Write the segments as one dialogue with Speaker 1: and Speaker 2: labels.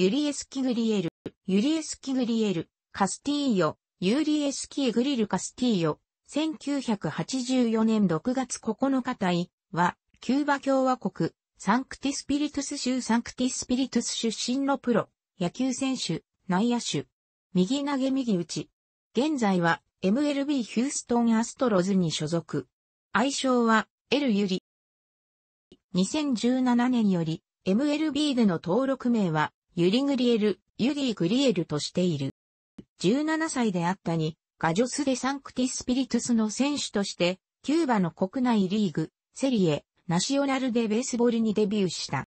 Speaker 1: ユリエスキグリエル、ユリエスキグリエル、カスティーヨ、ユリエスキグリルカスティーヨ、1984年6月9日隊は、キューバ共和国、サンクティスピリトス州サンクティスピリトス出身のプロ、野球選手、内野手、右投げ右打ち。現在は、MLB ヒューストンアストロズに所属。愛称は、エルユリ。2017年より、MLB での登録名は、ユリ・グリエル、ユディ・グリエルとしている。17歳であったに、ガジョス・デ・サンクティ・スピリトゥスの選手として、キューバの国内リーグ、セリエ、ナショナル・デ・ベースボールにデビューした。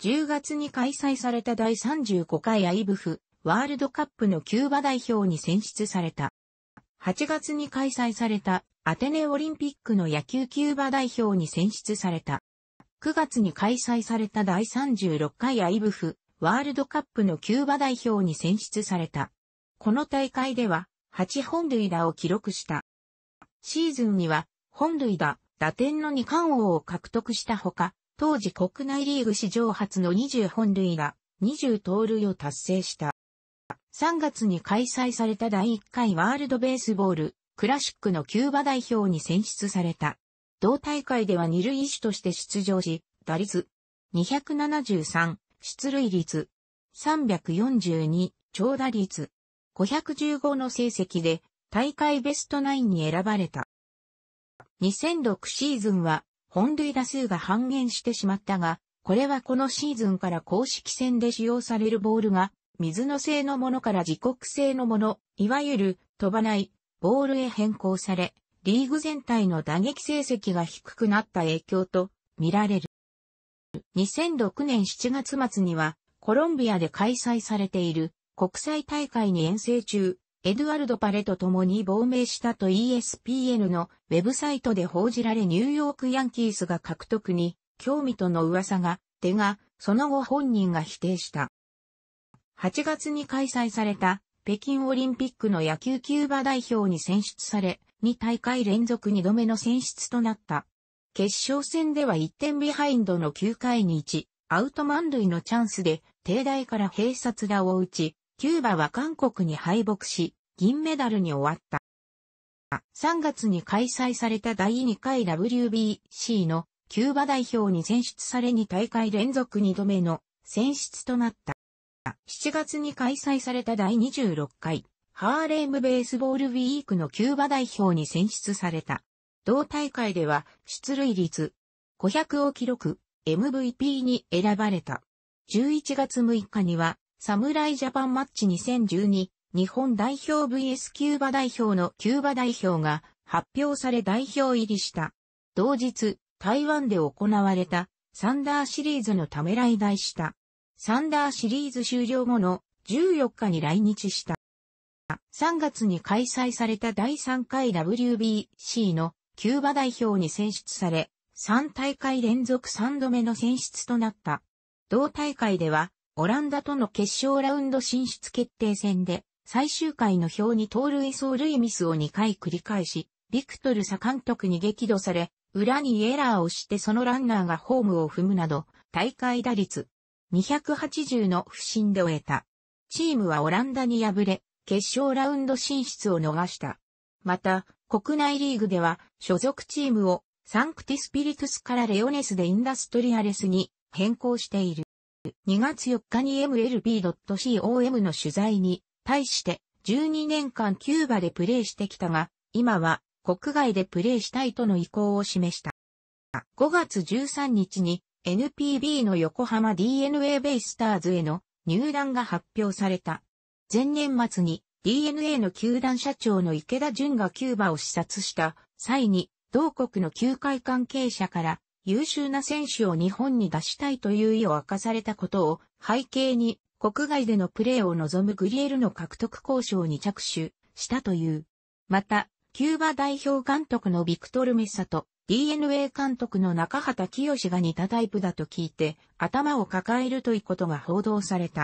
Speaker 1: 10月に開催された第35回アイブフ、ワールドカップのキューバ代表に選出された。8月に開催されたアテネオリンピックの野球キューバ代表に選出された。9月に開催された第36回アイブフワールドカップのキューバ代表に選出された。この大会では、8本塁打を記録した。シーズンには、本塁打、打点の2冠王を獲得したほか、当時国内リーグ史上初の20本塁打、20盗塁を達成した。3月に開催された第1回ワールドベースボール、クラシックのキューバ代表に選出された。同大会では二塁手として出場し、打率273、出塁率、342、長打率、515の成績で大会ベストナインに選ばれた。2006シーズンは本塁打数が半減してしまったが、これはこのシーズンから公式戦で使用されるボールが、水の製のものから自国製のもの、いわゆる飛ばないボールへ変更され、リーグ全体の打撃成績が低くなった影響と見られる。2006年7月末には、コロンビアで開催されている国際大会に遠征中、エドワルド・パレと共に亡命したと ESPN のウェブサイトで報じられニューヨークヤンキースが獲得に興味との噂が、手が、その後本人が否定した。8月に開催された北京オリンピックの野球キューバ代表に選出され、2大会連続2度目の選出となった。決勝戦では1点ビハインドの9回に1、アウト満塁のチャンスで、帝大から併殺打を打ち、キューバは韓国に敗北し、銀メダルに終わった。3月に開催された第2回 WBC のキューバ代表に選出され2大会連続2度目の選出となった。7月に開催された第26回ハーレームベースボールウィークのキューバ代表に選出された。同大会では出塁率500を記録 MVP に選ばれた。11月6日には侍ジャパンマッチ2012日本代表 VS キューバ代表のキューバ代表が発表され代表入りした。同日、台湾で行われたサンダーシリーズのためらい台した。サンダーシリーズ終了後の14日に来日した。3月に開催された第3回 WBC のキューバ代表に選出され、3大会連続3度目の選出となった。同大会では、オランダとの決勝ラウンド進出決定戦で、最終回の表に盗塁走塁ミスを2回繰り返し、ビクトルサ監督に激怒され、裏にエラーをしてそのランナーがホームを踏むなど、大会打率280の不振で終えた。チームはオランダに敗れ、決勝ラウンド進出を逃した。また、国内リーグでは所属チームをサンクティスピリトスからレオネスでインダストリアレスに変更している。2月4日に MLB.com の取材に対して12年間キューバでプレーしてきたが、今は国外でプレーしたいとの意向を示した。5月13日に NPB の横浜 DNA ベイスターズへの入団が発表された。前年末に DNA の球団社長の池田淳がキューバを視察した際に、同国の球界関係者から優秀な選手を日本に出したいという意を明かされたことを背景に、国外でのプレーを望むグリエルの獲得交渉に着手したという。また、キューバ代表監督のビクトル・メッサと DNA 監督の中畑清が似たタイプだと聞いて頭を抱えるということが報道された。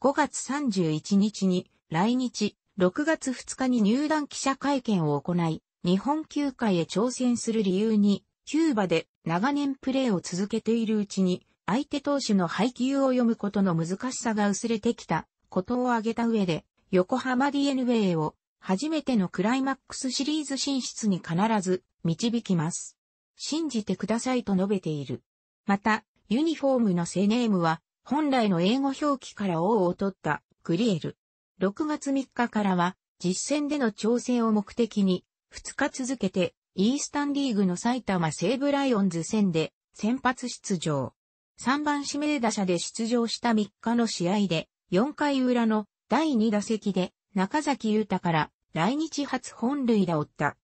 Speaker 1: 5月31日に来日、6月2日に入団記者会見を行い、日本球界へ挑戦する理由に、キューバで長年プレーを続けているうちに、相手投手の配球を読むことの難しさが薄れてきたことを挙げた上で、横浜 DNA を初めてのクライマックスシリーズ進出に必ず導きます。信じてくださいと述べている。また、ユニフォームのセネームは、本来の英語表記から王を取った、グリエル。6月3日からは実戦での調整を目的に2日続けてイースタンリーグの埼玉西武ライオンズ戦で先発出場。3番指名打者で出場した3日の試合で4回裏の第2打席で中崎優太から来日初本塁打を打った。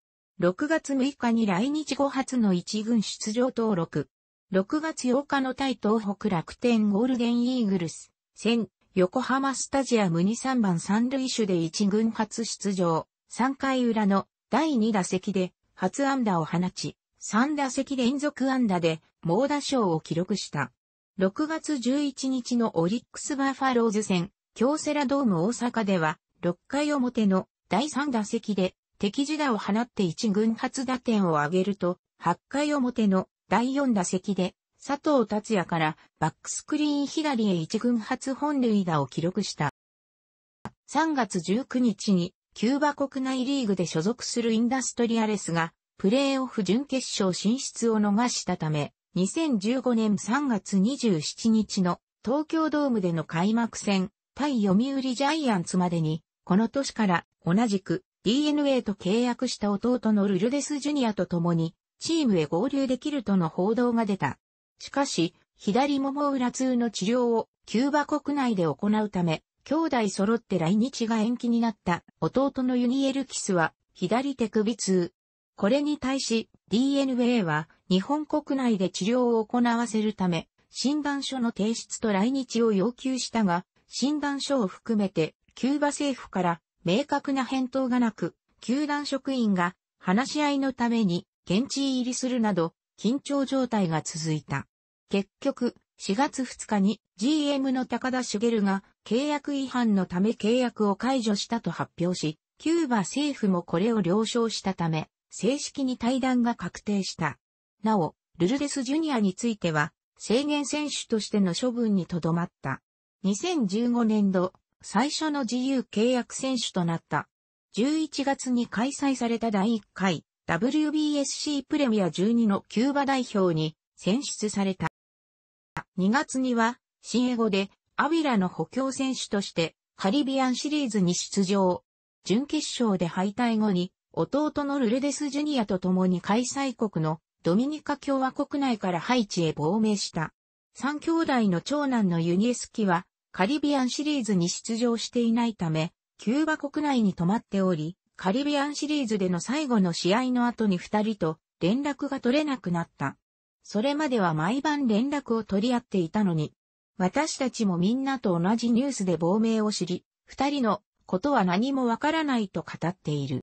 Speaker 1: 6月6日に来日後初の1軍出場登録。6月8日の対東北楽天ゴールデンイーグルス戦横浜スタジアムに3番三塁手で1軍初出場、3回裏の第2打席で初安打を放ち、3打席連続安打で猛打賞を記録した。6月11日のオリックスバーファローズ戦、京セラドーム大阪では、6回表の第3打席で敵地打を放って1軍初打点を挙げると、8回表の第4打席で佐藤達也からバックスクリーン左へ一軍初本塁打を記録した。3月19日にキューバ国内リーグで所属するインダストリアレスがプレーオフ準決勝進出を逃したため、2015年3月27日の東京ドームでの開幕戦対読売ジャイアンツまでに、この年から同じく DNA と契約した弟のルルデス・ジュニアと共にチームへ合流できるとの報道が出た。しかし、左もも裏痛の治療をキューバ国内で行うため、兄弟揃って来日が延期になった弟のユニエルキスは左手首痛。これに対し DNA は日本国内で治療を行わせるため診断書の提出と来日を要求したが診断書を含めてキューバ政府から明確な返答がなく球団職員が話し合いのために現地入りするなど緊張状態が続いた。結局、4月2日に GM の高田茂が契約違反のため契約を解除したと発表し、キューバ政府もこれを了承したため、正式に対談が確定した。なお、ルルデス・ジュニアについては、制限選手としての処分にとどまった。2015年度、最初の自由契約選手となった。11月に開催された第1回 WBSC プレミア12のキューバ代表に選出された。2月には、新英語で、アビラの補強選手として、カリビアンシリーズに出場。準決勝で敗退後に、弟のルレデス・ジュニアと共に開催国のドミニカ共和国内からハイチへ亡命した。三兄弟の長男のユニエスキは、カリビアンシリーズに出場していないため、キューバ国内に泊まっており、カリビアンシリーズでの最後の試合の後に二人と連絡が取れなくなった。それまでは毎晩連絡を取り合っていたのに、私たちもみんなと同じニュースで亡命を知り、二人のことは何もわからないと語っている。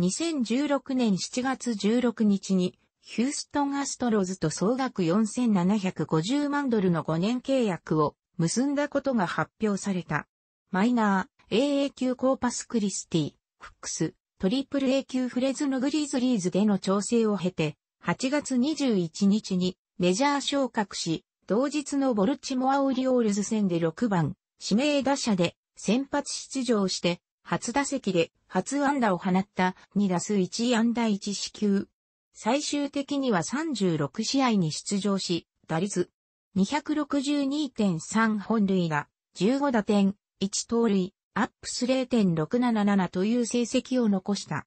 Speaker 1: 2016年7月16日に、ヒューストンアストロズと総額4750万ドルの5年契約を結んだことが発表された。マイナー、AA 級コーパスクリスティ。フックス、トリプル A 級フレズのグリーズリーズでの調整を経て、8月21日にメジャー昇格し、同日のボルチモアオリオールズ戦で6番、指名打者で先発出場して、初打席で初安打を放った2打数1安打1四球。最終的には36試合に出場し、打率262.3本塁打、15打点、1盗塁、アップス0.677という成績を残した。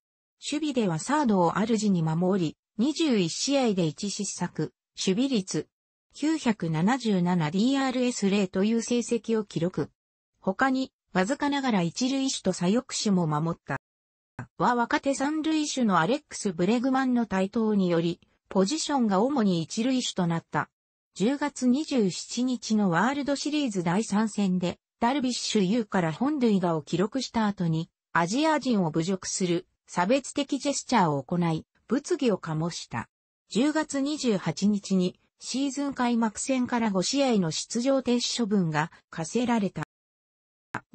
Speaker 1: 守備ではサードを主に守り、21試合で1失策、守備率 977DRS0 という成績を記録。他に、わずかながら一塁手と左翼手も守った。は若手三塁手のアレックス・ブレグマンの台頭により、ポジションが主に一塁手となった。10月27日のワールドシリーズ第3戦で、ダルビッシュ有から本塁打を記録した後に、アジア人を侮辱する差別的ジェスチャーを行い、物議を醸した。10月28日にシーズン開幕戦から5試合の出場停止処分が課せられた。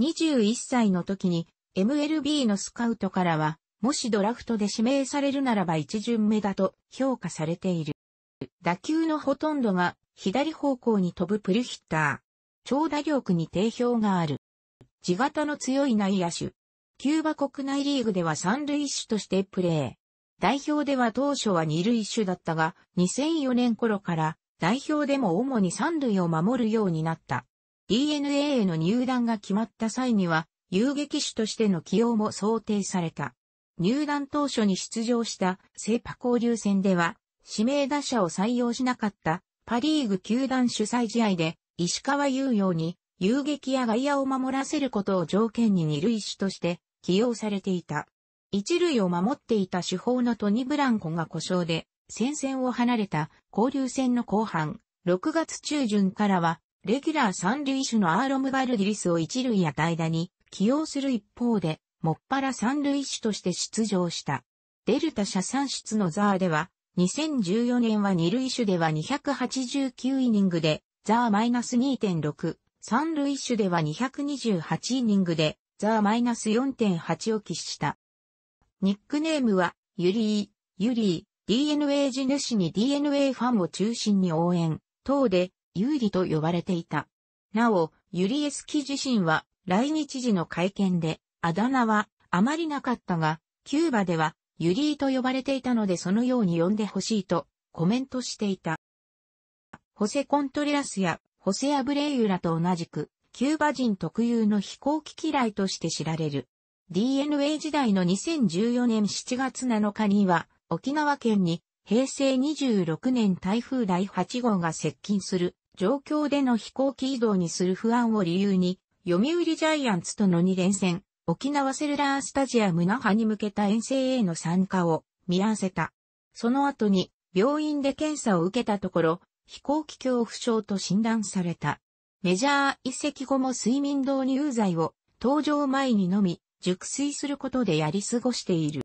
Speaker 1: 21歳の時に MLB のスカウトからは、もしドラフトで指名されるならば一巡目だと評価されている。打球のほとんどが左方向に飛ぶプルヒッター。長打力に定評がある。地型の強い内野手。キューバ国内リーグでは三塁手としてプレー。代表では当初は二塁手だったが、2004年頃から代表でも主に三塁を守るようになった。DNA への入団が決まった際には、遊撃手としての起用も想定された。入団当初に出場したセパ交流戦では、指名打者を採用しなかったパリーグ球団主催試合で石川優洋に遊撃や外野を守らせることを条件に二塁手として起用されていた。一塁を守っていた主砲のトニ・ブランコが故障で戦線を離れた交流戦の後半、6月中旬からはレギュラー三塁手のアーロム・バルディリスを一塁や代打に起用する一方で、もっぱら三塁手として出場した。デルタ社産出のザーでは、2014年は二塁手では289イニングでザー -2.6、三塁手では228イニングで、ザー -4.8 を喫した。ニックネームは、ユリー、ユリー、DNA 地主に DNA ファンを中心に応援、等で、ユーリと呼ばれていた。なお、ユリエスキ自身は、来日時の会見で、あだ名は、あまりなかったが、キューバでは、ユリーと呼ばれていたのでそのように呼んでほしいと、コメントしていた。ホセ・コントレラスやホセ・アブレイユラと同じく、キューバ人特有の飛行機嫌いとして知られる。DNA 時代の2014年7月7日には、沖縄県に平成26年台風第8号が接近する状況での飛行機移動にする不安を理由に、読売ジャイアンツとの2連戦、沖縄セルラースタジアム那覇に向けた遠征への参加を見合わせた。その後に病院で検査を受けたところ、飛行機恐怖症と診断された。メジャー移籍後も睡眠導入剤を登場前に飲み、熟睡することでやり過ごしている。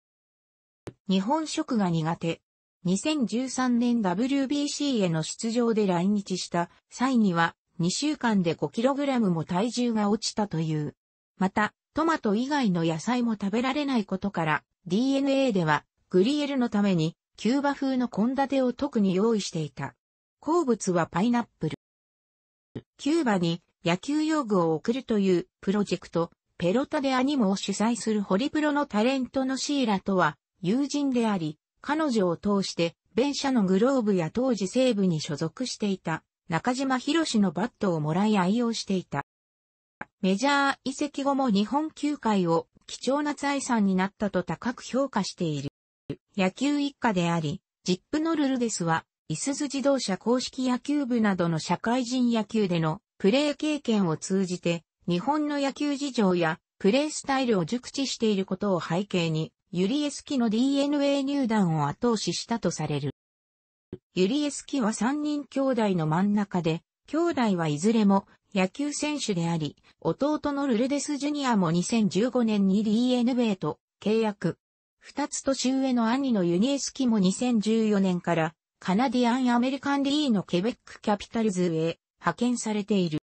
Speaker 1: 日本食が苦手。2013年 WBC への出場で来日した際には2週間で 5kg も体重が落ちたという。また、トマト以外の野菜も食べられないことから DNA ではグリエルのためにキューバ風の献立を特に用意していた。好物はパイナップル。キューバに野球用具を送るというプロジェクト、ペロタでアニモを主催するホリプロのタレントのシーラとは友人であり、彼女を通して、弁社のグローブや当時西部に所属していた中島博士のバットをもらい愛用していた。メジャー移籍後も日本球界を貴重な財産になったと高く評価している。野球一家であり、ジップ・ノルルデスはいすゞ自動車公式野球部などの社会人野球でのプレー経験を通じて、日本の野球事情やプレースタイルを熟知していることを背景に、ユリエスキの DNA 入団を後押ししたとされる。ユリエスキは3人兄弟の真ん中で、兄弟はいずれも野球選手であり、弟のルルデス・ジュニアも2015年に DNA と契約。二つ年上の兄のユニエスキも2014年からカナディアン・アメリカン・リーのケベック・キャピタルズへ派遣されている。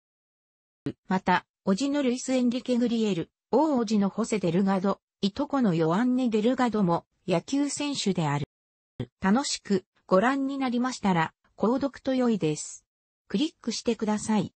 Speaker 1: また、おじのルイス・エンリケ・グリエル、王おじのホセ・デルガド、いとこのヨアンネ・デルガドも野球選手である。楽しくご覧になりましたら、購読と良いです。クリックしてください。